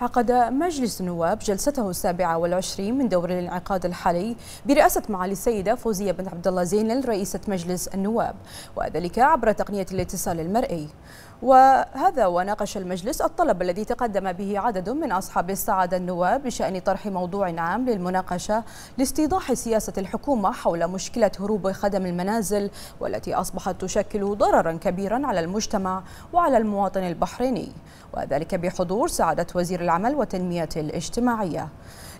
عقد مجلس النواب جلسته السابعة والعشرين من دور الانعقاد الحالي برئاسة معالي السيدة فوزية بن عبد الله زينل رئيسة مجلس النواب وذلك عبر تقنية الاتصال المرئي وهذا وناقش المجلس الطلب الذي تقدم به عدد من أصحاب السعادة النواب بشأن طرح موضوع عام للمناقشة لاستيضاح سياسة الحكومة حول مشكلة هروب خدم المنازل والتي أصبحت تشكل ضررا كبيرا على المجتمع وعلى المواطن البحريني وذلك بحضور سعادة وزير العمل والتنمية الاجتماعية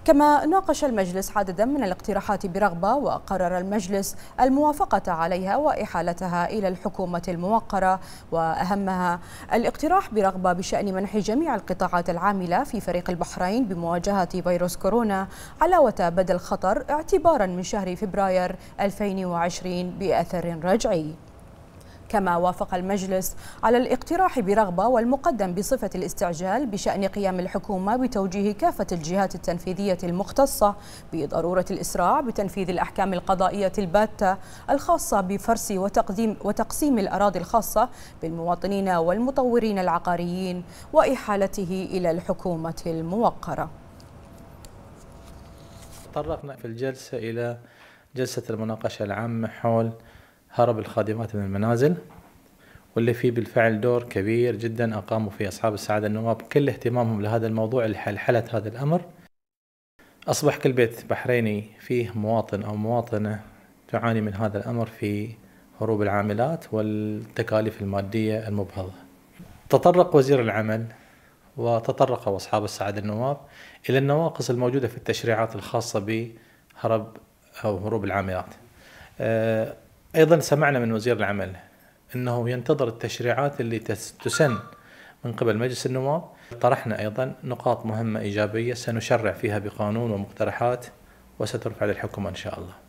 كما ناقش المجلس عددا من الاقتراحات برغبة وقرر المجلس الموافقة عليها وإحالتها إلى الحكومة الموقرة وأهمها الاقتراح برغبة بشأن منح جميع القطاعات العاملة في فريق البحرين بمواجهة فيروس كورونا علاوة بدل خطر اعتبارا من شهر فبراير 2020 بأثر رجعي كما وافق المجلس على الاقتراح برغبة والمقدم بصفة الاستعجال بشأن قيام الحكومة بتوجيه كافة الجهات التنفيذية المختصة بضرورة الإسراع بتنفيذ الأحكام القضائية الباتة الخاصة بفرس وتقديم وتقسيم الأراضي الخاصة بالمواطنين والمطورين العقاريين وإحالته إلى الحكومة الموقرة تطرقنا في الجلسة إلى جلسة المناقشة العامة حول هرب الخادمات من المنازل واللي فيه بالفعل دور كبير جدا أقاموا فيه أصحاب السعادة النواب كل اهتمامهم لهذا الموضوع لحلحلة هذا الأمر أصبح كل بيت بحريني فيه مواطن أو مواطنة تعاني من هذا الأمر في هروب العاملات والتكاليف المادية المبهضة تطرق وزير العمل وتطرق أصحاب السعادة النواب إلى النواقص الموجودة في التشريعات الخاصة بهرب أو هروب العاملات أه، ايضا سمعنا من وزير العمل انه ينتظر التشريعات اللي تسن من قبل مجلس النواب طرحنا ايضا نقاط مهمه ايجابيه سنشرع فيها بقانون ومقترحات وسترفع للحكومه ان شاء الله